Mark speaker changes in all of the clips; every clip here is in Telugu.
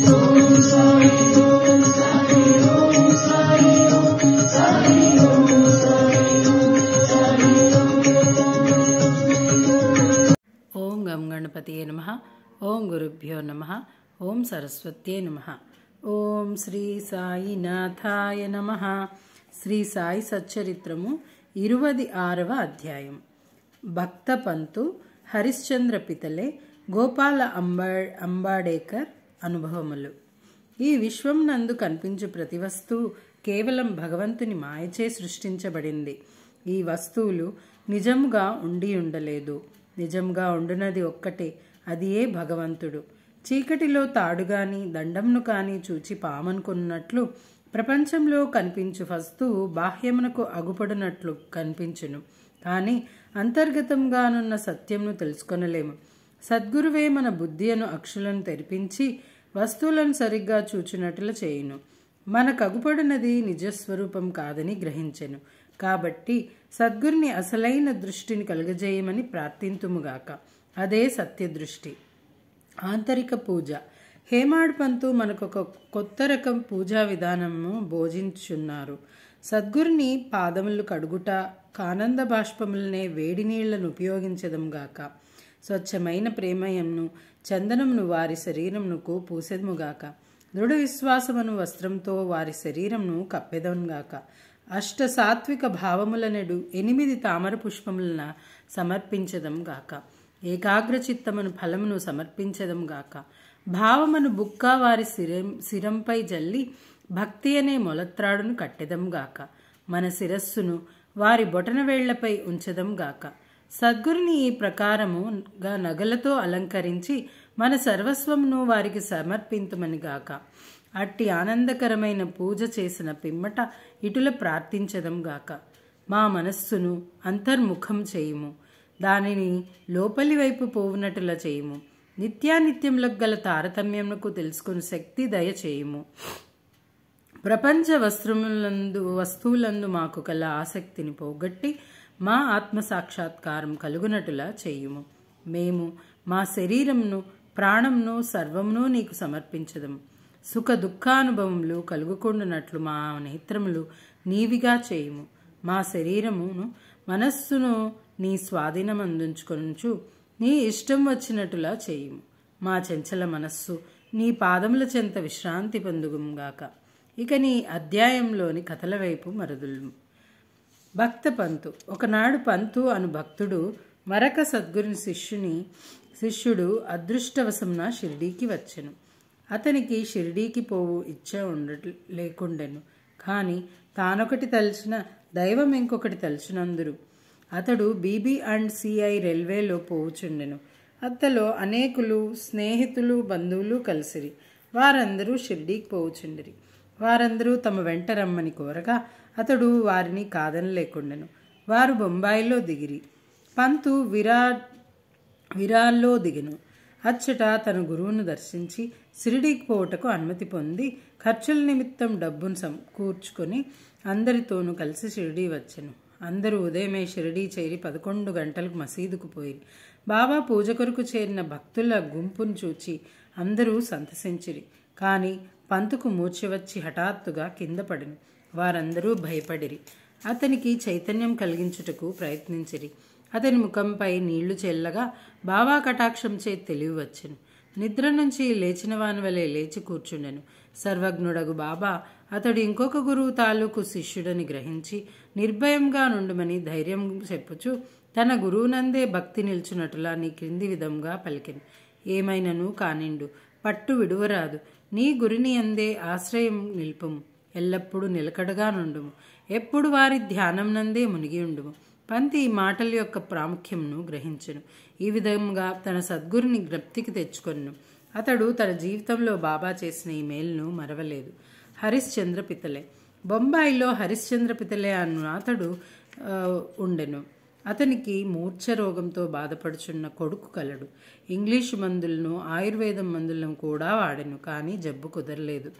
Speaker 1: ೇ ನಮ ಓಂ ಶ್ರೀ ಪಂತು ಹರಿಶ್ಚಂದ್ರ ಪಿತಲೆ ಗೋಪಾಲ ಅಂಬಾಡೇಕರ್ అనుభవములు ఈ విశ్వం నందు కనిపించు ప్రతి వస్తువు కేవలం భగవంతుని మాయచే సృష్టించబడింది ఈ వస్తువులు నిజముగా ఉండి ఉండలేదు నిజంగా ఉండునది ఒక్కటే అది ఏ భగవంతుడు చీకటిలో తాడు కానీ దండంను కానీ చూచి పామనుకున్నట్లు ప్రపంచంలో కనిపించు వస్తువు బాహ్యమునకు అగుపడినట్లు కనిపించును కానీ అంతర్గతంగానున్న సత్యంను తెలుసుకొనలేము సద్గురువే మన బుద్ధి అను అక్షులను తెరిపించి వస్తువులను సరిగ్గా చూచినట్లు చేయును మన కగుపడినది నిజస్వరూపం కాదని గ్రహించెను కాబట్టి సద్గురుని అసలైన దృష్టిని కలుగజేయమని ప్రార్థింతుముగాక అదే సత్యదృష్టి ఆంతరిక పూజ హేమాడ్ పంతు మనకొక కొత్త రకం పూజా విధానము భోజించున్నారు సద్గురుని పాదములు కడుగుట కానంద బాష్పములనే వేడి నీళ్లను ఉపయోగించడం గాక స్వచ్ఛమైన ప్రేమయంను చందనమును వారి శరీరమునకు పూసెదుముగాక దృఢ విశ్వాసమును వస్త్రంతో వారి శరీరమును కప్పెదముగాక అష్ట సాత్విక భావములనెడు ఎనిమిది తామర పుష్పములన సమర్పించదం గాక ఏకాగ్రచిత్తమును ఫలమును సమర్పించదం గాక భావమును బుక్క వారి శిరం శిరంపై జల్లి భక్తి అనే మొలత్రాడును కట్టెదం గాక మన శిరస్సును వారి బొటనవేళ్లపై ఉంచదం గాక సద్గురుని ఈ ప్రకారముగా నగలతో అలంకరించి మన సర్వస్వమును వారికి సమర్పింతుమని గాక అట్టి ఆనందకరమైన పూజ చేసిన పిమ్మట ఇటుల ప్రార్థించడం గాక మా మనస్సును అంతర్ముఖం చేయుము దానిని లోపలి వైపు పోవునట్టులా చేయుము నిత్యానిత్యములకు గల తారతమ్యమునకు తెలుసుకుని శక్తి దయ చేయుము ప్రపంచ వస్త్రములందు వస్తువులందు మాకు కల ఆసక్తిని పోగొట్టి మా ఆత్మ సాక్షాత్కారం కలుగునటులా చేయుము మేము మా శరీరంను ప్రాణంను సర్వమును నీకు సమర్పించదము సుఖ దుఃఖానుభవములు కలుగుకుండునట్లు మా నేత్రములు నీవిగా చేయుము మా శరీరమును మనస్సును నీ స్వాధీనం అందించుకొనుచు నీ ఇష్టం వచ్చినట్టులా చేయుము మా చెంచల మనస్సు నీ పాదముల చెంత విశ్రాంతి పొందుగుగాక ఇక నీ అధ్యాయంలోని కథల వైపు మరుదులు భక్త పంతు ఒకనాడు పంతు అను భక్తుడు మరక సద్గురుని శిష్యుని శిష్యుడు అదృష్టవశంన షిరిడీకి వచ్చెను అతనికి షిరిడీకి పోవు ఇచ్చ ఉండ లేకుండెను కానీ తానొకటి తలిచిన దైవం ఇంకొకటి తలిచినందురు అతడు బీబీ అండ్ సిఐ రైల్వేలో పోవుచుండెను అత్తలో అనేకులు స్నేహితులు బంధువులు కలిసిరి వారందరూ షిరిడీకి పోవుచుండిరి వారందరూ తమ వెంట రమ్మని కోరగా అతడు వారిని కాదనలేకుండెను వారు బొంబాయిలో దిగిరి పంతు విరా విరాల్లో దిగెను అచ్చట తన గురువును దర్శించి సిరిడీకి పోవటకు అనుమతి పొంది ఖర్చుల నిమిత్తం డబ్బును సమకూర్చుకొని అందరితోనూ కలిసి షిరిడీ వచ్చెను అందరూ ఉదయమే షిరిడీ చేరి పదకొండు గంటలకు మసీదుకు పోయి బాబా పూజ కొరకు చేరిన భక్తుల గుంపును చూచి అందరూ సంతసించిరి కానీ పంతుకు మూర్చివచ్చి హఠాత్తుగా కింద పడిను వారందరూ భయపడిరి అతనికి చైతన్యం కలిగించుటకు ప్రయత్నించిరి అతని ముఖంపై నీళ్లు చెల్లగా బావా కటాక్షంచే తెలివి వచ్చెను నిద్ర నుంచి లేచిన వాని వలె లేచి కూర్చుండెను సర్వజ్ఞుడగు బాబా అతడు ఇంకొక గురువు తాలూకు శిష్యుడని గ్రహించి నిర్భయంగా నుండుమని ధైర్యం చెప్పుచు తన గురువునందే భక్తి నిల్చున్నట్లా నీ క్రింది విధంగా పలికిను ఏమైనను కానిండు పట్టు విడువరాదు నీ గురిని అందే ఆశ్రయం నిల్పుము ఎల్లప్పుడూ నిలకడగా నుండుము ఎప్పుడు వారి ధ్యానం నందే మునిగి ఉండుము పంతి ఈ మాటల యొక్క ప్రాముఖ్యంను గ్రహించను ఈ విధంగా తన సద్గురుని జ్ఞప్తికి తెచ్చుకొను అతడు తన జీవితంలో బాబా చేసిన ఈ మేల్ను మరవలేదు హరిశ్చంద్ర పితలే బొంబాయిలో హరిశ్చంద్ర పితలే అన్న అతడు ఉండెను అతనికి మూర్ఛ రోగంతో బాధపడుచున్న కొడుకు కలడు ఇంగ్లీషు మందులను ఆయుర్వేదం మందులను కూడా వాడెను కానీ జబ్బు కుదరలేదు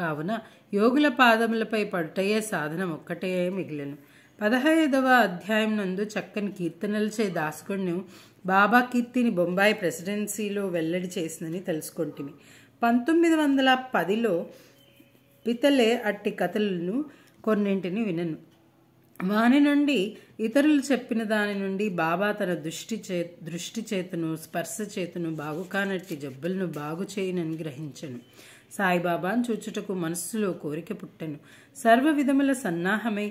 Speaker 1: కావున యోగుల పాదములపై పడుటయే సాధనం ఒక్కటే మిగిలెను పదహైదవ అధ్యాయం నందు చక్కని కీర్తనలచే దాసుకుని బాబా కీర్తిని బొంబాయి ప్రెసిడెన్సీలో వెల్లడి చేసిందని తెలుసుకుంటుంది పంతొమ్మిది వందల పదిలో పితలే అట్టి కథలను కొన్నింటిని వినను వాని నుండి ఇతరులు చెప్పిన దాని నుండి బాబా తన దృష్టి చే దృష్టి చేతును స్పర్శ చేతును బాగుకానట్టి జబ్బులను బాగు చేయనని గ్రహించను సాయిబాబాను చూచుటకు మనస్సులో కోరిక పుట్టను సర్వ విధముల సన్నాహమై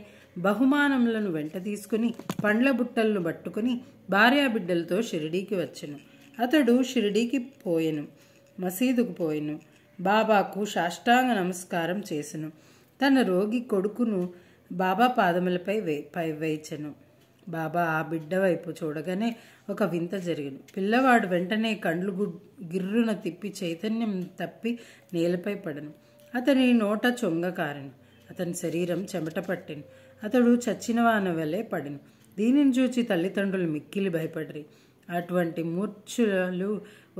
Speaker 1: బహుమానములను వెంట తీసుకుని పండ్ల బుట్టలను పట్టుకుని భార్యాబిడ్డలతో షిరిడీకి వచ్చను అతడు షిరిడీకి పోయెను మసీదుకు పోయెను బాబాకు సాష్టాంగ నమస్కారం చేసెను తన రోగి కొడుకును బాబా పాదములపై వే పై వేయించను బాబా ఆ బిడ్డ వైపు చూడగానే ఒక వింత జరిగింది పిల్లవాడు వెంటనే కండ్లు గిర్రున తిప్పి చైతన్యం తప్పి నేలపై పడను అతని నోట చొంగ కారను అతని శరీరం చెమట పట్టిను అతడు చచ్చిన వాన వలె పడిను దీనిని చూచి తల్లిదండ్రులు మిక్కిలి భయపడరి అటువంటి మూర్చలు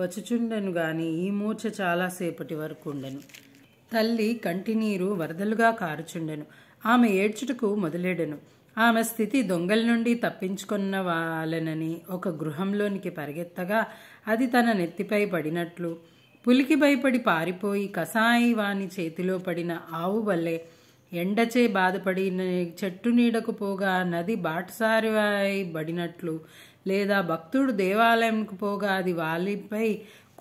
Speaker 1: వచ్చుచుండెను గాని ఈ మూర్ఛ చాలాసేపటి వరకు ఉండెను తల్లి కంటినీరు వరదలుగా కారుచుండెను ఆమె ఏడ్చుటకు మొదలెడెను ఆమె స్థితి దొంగల నుండి తప్పించుకున్న వాళ్ళనని ఒక గృహంలోనికి పరిగెత్తగా అది తన నెత్తిపై పడినట్లు పులికి భయపడి పారిపోయి కసాయి వాని చేతిలో పడిన ఆవు వల్లే ఎండచే బాధపడి చెట్టు నీడకు పోగా నది బాటసారి పడినట్లు లేదా భక్తుడు దేవాలయంకు పోగా అది వాలిపై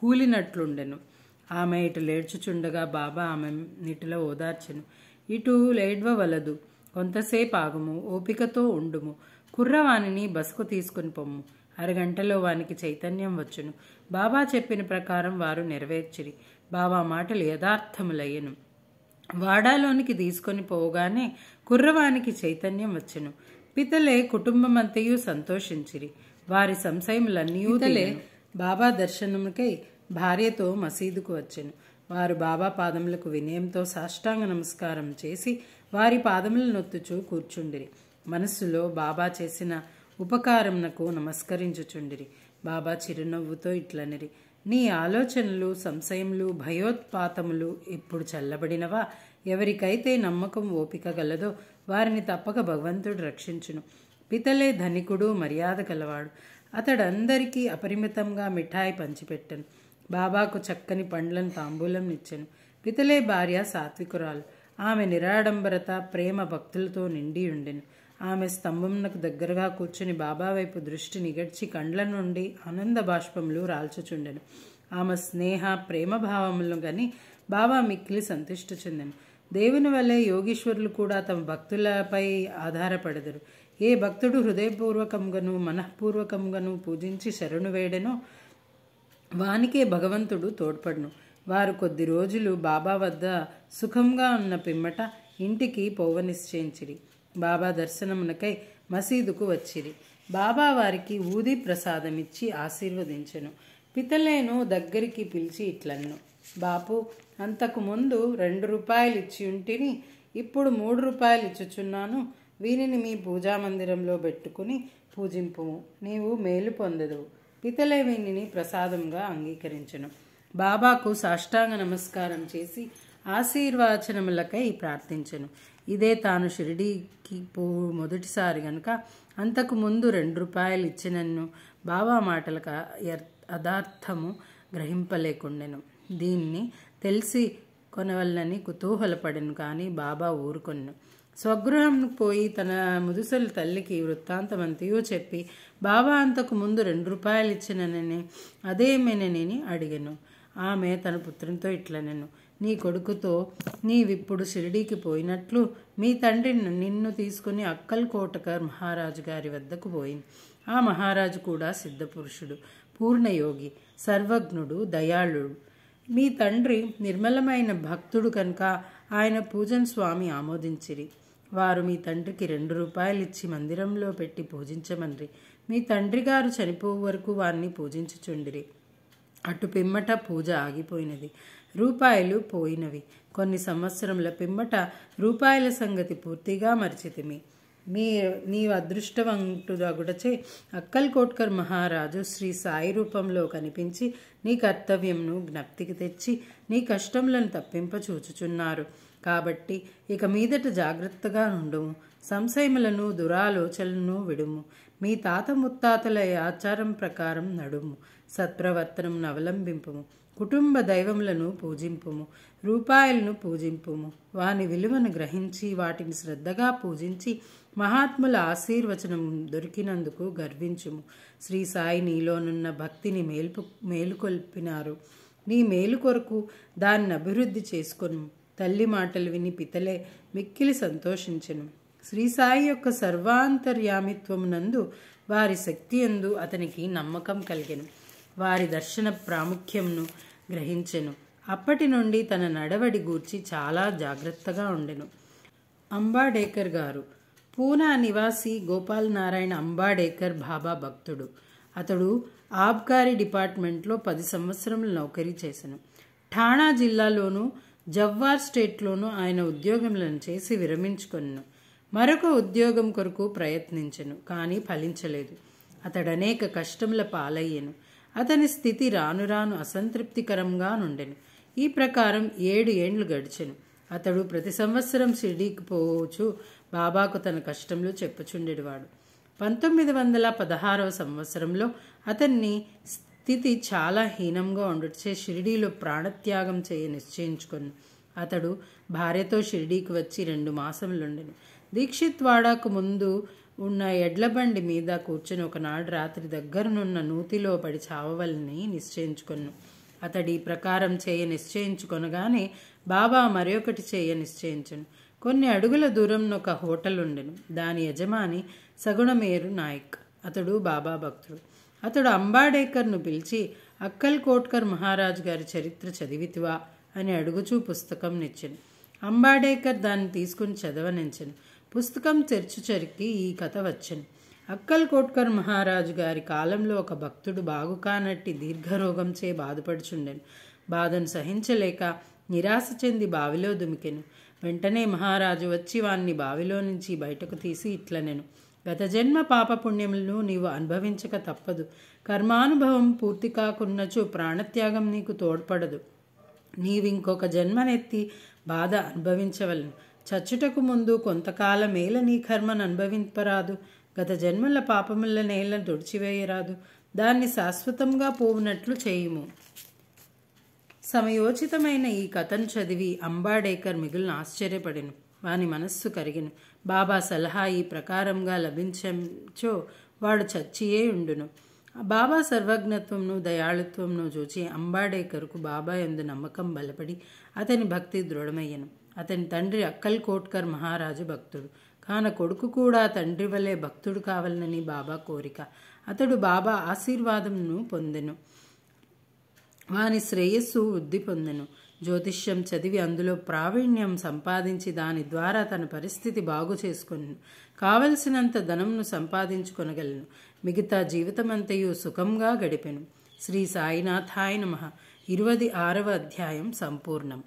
Speaker 1: కూలినట్లుండెను ఆమె ఇటు లేడ్చుచుండగా బాబా ఆమె నీటిలో ఓదార్చెను ఇటు లేడ్వలదు కొంతసేపు ఆగుము ఓపికతో ఉండుము కుర్రవాణిని బసుకు తీసుకుని పొమ్ము అరగంటలో వానికి చైతన్యం వచ్చును బాబా చెప్పిన ప్రకారం వారు నెరవేర్చిరి బాబా మాటలు యథార్థములయ్యను వాడాలోనికి తీసుకొని పోగానే కుర్రవానికి చైతన్యం వచ్చెను పితలే కుటుంబమంతయు సంతోషించిరి వారి సంశయములన్నీ బాబా దర్శనముకై భార్యతో మసీదుకు వచ్చెను వారు బాబా పాదములకు వినయంతో సాష్టాంగ నమస్కారం చేసి వారి పాదములను నొత్తుచూ కూర్చుండిరి మనస్సులో బాబా చేసిన ఉపకారంనకు నమస్కరించుచుండిరి బాబా చిరునవ్వుతో ఇట్లనిరి నీ ఆలోచనలు సంశయములు భయోత్పాతములు ఇప్పుడు చల్లబడినవా ఎవరికైతే నమ్మకం ఓపిక గలదో వారిని తప్పక భగవంతుడు రక్షించును పితలే ధనికుడు మర్యాద గలవాడు అతడందరికీ అపరిమితంగా మిఠాయి పంచిపెట్టను బాబాకు చక్కని పండ్లను తాంబూలం ఇచ్చాను పితలే భార్య సాత్వికురాలు ఆమె నిరాడంబరత ప్రేమ భక్తులతో నిండి ఉండెను ఆమె స్తంభంనకు దగ్గరగా కూర్చుని బాబా వైపు దృష్టి నిగడ్చి కండ్ల నుండి ఆనంద బాష్పములు రాల్చుచుండెను ఆమె స్నేహ ప్రేమ భావములను కానీ బాబా మిక్కిలి సంతుష్టి చెందను దేవుని వల్లే యోగీశ్వరులు కూడా తమ భక్తులపై ఆధారపడదరు ఏ భక్తుడు హృదయపూర్వకంగాను మనఃపూర్వకంగాను పూజించి శరణు వేడెనో వానికే భగవంతుడు తోడ్పడును వారు కొద్ది రోజులు బాబా వద్ద సుఖంగా ఉన్న పిమ్మట ఇంటికి పోవ నిశ్చయించిరి బాబా దర్శనమునకై మసీదుకు వచ్చిరి బాబా వారికి ఊది ప్రసాదమిచ్చి ఆశీర్వదించెను పితలేను దగ్గరికి పిలిచి ఇట్లన్ను బాపు అంతకు ముందు రెండు రూపాయలు ఇచ్చి ఉంటిని ఇప్పుడు మూడు రూపాయలు ఇచ్చుచున్నాను వీనిని మీ పూజా మందిరంలో పెట్టుకుని పూజింపు నీవు మేలు పొందదు పితలైవేణిని ప్రసాదంగా అంగీకరించను బాబాకు సాష్టాంగ నమస్కారం చేసి ఆశీర్వాచనములకై ప్రార్థించను ఇదే తాను షిరిడీకి పో మొదటిసారి గనుక అంతకు ముందు రెండు రూపాయలు ఇచ్చినన్ను బాబా మాటలకు అదార్థము గ్రహింపలేకుండెను దీన్ని తెలిసి కొనవల్లని కుతూహలపడను కానీ బాబా ఊరుకొన్ను స్వగృహం పోయి తన ముదుసలు తల్లికి వృత్తాంతమంతయో చెప్పి బాబా అంతకు ముందు రెండు రూపాయలు ఇచ్చిననని అదేమేనని అడిగాను ఆమె తన పుత్రునితో ఇట్ల నేను నీ కొడుకుతో నీవిప్పుడు షిరిడీకి పోయినట్లు మీ తండ్రి నిన్ను తీసుకుని అక్కల్ కోటకర్ మహారాజు గారి వద్దకు పోయింది ఆ మహారాజు కూడా సిద్ధపురుషుడు పూర్ణయోగి సర్వజ్ఞుడు దయాళుడు మీ తండ్రి నిర్మలమైన భక్తుడు కనుక ఆయన పూజన్ స్వామి ఆమోదించిరి వారు మీ తండ్రికి రెండు రూపాయలు ఇచ్చి మందిరంలో పెట్టి పూజించమన్రి మీ తండ్రి గారు చనిపో వరకు వారిని పూజించుచుండిరి అటు పిమ్మట పూజ ఆగిపోయినది రూపాయలు పోయినవి కొన్ని సంవత్సరముల పిమ్మట రూపాయల సంగతి పూర్తిగా మరిచితి మీ నీ అదృష్టవంటుదగుడచే అక్కల్ కోట్కర్ మహారాజు శ్రీ సాయి రూపంలో కనిపించి నీ కర్తవ్యంను జ్ఞప్తికి తెచ్చి నీ కష్టములను తప్పింపచూచుచున్నారు కాబట్టి ఇక మీదట జాగ్రత్తగా నుండుము సంశయములను దురాలోచనలను విడుము మీ తాత ముత్తాతల ఆచారం ప్రకారం నడుము సత్ప్రవర్తనం అవలంబింపుము కుటుంబ దైవములను పూజింపుము రూపాయలను పూజింపుము వాని విలువను గ్రహించి వాటిని శ్రద్ధగా పూజించి మహాత్ముల ఆశీర్వచనం దొరికినందుకు గర్వించుము శ్రీ సాయి నీలోనున్న భక్తిని మేల్పు మేలుకొల్పినారు నీ మేలు కొరకు దాన్ని అభివృద్ధి చేసుకొను తల్లి మాటలు విని పితలే మిక్కిలి సంతోషించెను శ్రీసాయి యొక్క సర్వాంతర్యామిత్వమునందు వారి శక్తి ఎందు అతనికి నమ్మకం కలిగెను వారి దర్శన ప్రాముఖ్యంను గ్రహించెను అప్పటి నుండి తన నడవడి గూర్చి చాలా జాగ్రత్తగా ఉండెను అంబాడేకర్ గారు పూనా నివాసి గోపాల్ నారాయణ అంబాడేకర్ బాబా భక్తుడు అతడు ఆబ్కారి డిపార్ట్మెంట్లో పది సంవత్సరములు నౌకరీ చేశాను ఠాణా జిల్లాలోనూ జవ్వార్ స్టేట్లోనూ ఆయన ఉద్యోగములను చేసి విరమించుకొను మరొక ఉద్యోగం కొరకు ప్రయత్నించను కానీ ఫలించలేదు అతడు అనేక కష్టముల పాలయ్యను అతని స్థితి రాను రాను అసంతృప్తికరంగా నుండెను ఈ ప్రకారం ఏడు ఏండ్లు గడిచెను అతడు ప్రతి సంవత్సరం షిర్డీకి పోవచ్చు బాబాకు తన కష్టంలో చెప్పుచుండేవాడు పంతొమ్మిది వందల పదహారవ సంవత్సరంలో అతన్ని స్థితి చాలా హీనంగా ఉండొచ్చే షిరిడీలో ప్రాణత్యాగం చేయ నిశ్చయించుకుని అతడు భార్యతో షిరిడీకి వచ్చి రెండు మాసములుండెను దీక్షిత్ వాడాకు ముందు ఉన్న ఎడ్లబండి మీద కూర్చొని ఒకనాడు రాత్రి దగ్గరనున్న నూతిలో పడి చావవలని నిశ్చయించుకున్నాను అతడి ప్రకారం చేయ నిశ్చయించుకొనగానే బాబా మరొకటి చేయ నిశ్చయించను కొన్ని అడుగుల దూరంలో ఒక హోటల్ ఉండెను దాని యజమాని సగుణమేరు నాయక్ అతడు బాబా భక్తుడు అతడు అంబాడేకర్ను పిలిచి అక్కల్ కోట్కర్ మహారాజ్ గారి చరిత్ర చదివితివా అని అడుగుచూ పుస్తకం నిచ్చెను అంబాడేకర్ దాన్ని తీసుకుని చదవనించను పుస్తకం తెరచుచరికి ఈ కథ వచ్చను అక్కల్ కోట్కర్ మహారాజు గారి కాలంలో ఒక భక్తుడు బాగుకానట్టి దీర్ఘరోగంచే బాధపడుచుండెను బాధను సహించలేక నిరాశ చెంది బావిలో దుమికెను వెంటనే మహారాజు వచ్చి వాణ్ణి బావిలో నుంచి బయటకు తీసి ఇట్లనెను గత జన్మ పాపపుణ్యములను నీవు అనుభవించక తప్పదు కర్మానుభవం పూర్తి కాకున్నచు ప్రాణత్యాగం నీకు తోడ్పడదు నీవింకొక జన్మనెత్తి బాధ అనుభవించవలను చచ్చుటకు ముందు మేల నీ కర్మను అనుభవింపరాదు గత జన్మల పాపముల నేలను తుడిచివేయరాదు దాన్ని శాశ్వతంగా పోవునట్లు చేయుము సమయోచితమైన ఈ కథను చదివి అంబాడేకర్ మిగిలిన ఆశ్చర్యపడెను వాని మనస్సు కరిగిను బాబా సలహా ఈ ప్రకారంగా లభించో వాడు చచ్చియే ఉండును బాబా సర్వజ్ఞత్వంను దయాళుత్వంను చూచి అంబాడేకర్కు బాబా ఎందు నమ్మకం బలపడి అతని భక్తి దృఢమయ్యను అతని తండ్రి అక్కల్ కోట్కర్ మహారాజు భక్తుడు కాన కొడుకు కూడా తండ్రి వలె భక్తుడు కావాలని బాబా కోరిక అతడు బాబా ఆశీర్వాదంను పొందెను వాని శ్రేయస్సు వృద్ధి పొందెను జ్యోతిష్యం చదివి అందులో ప్రావీణ్యం సంపాదించి దాని ద్వారా తన పరిస్థితి బాగు చేసుకొను కావలసినంత ధనంను సంపాదించుకొనగలను మిగతా జీవితమంతయు సుఖంగా గడిపెను శ్రీ సాయినాథాయ నమ ఇరువది ఆరవ అధ్యాయం సంపూర్ణం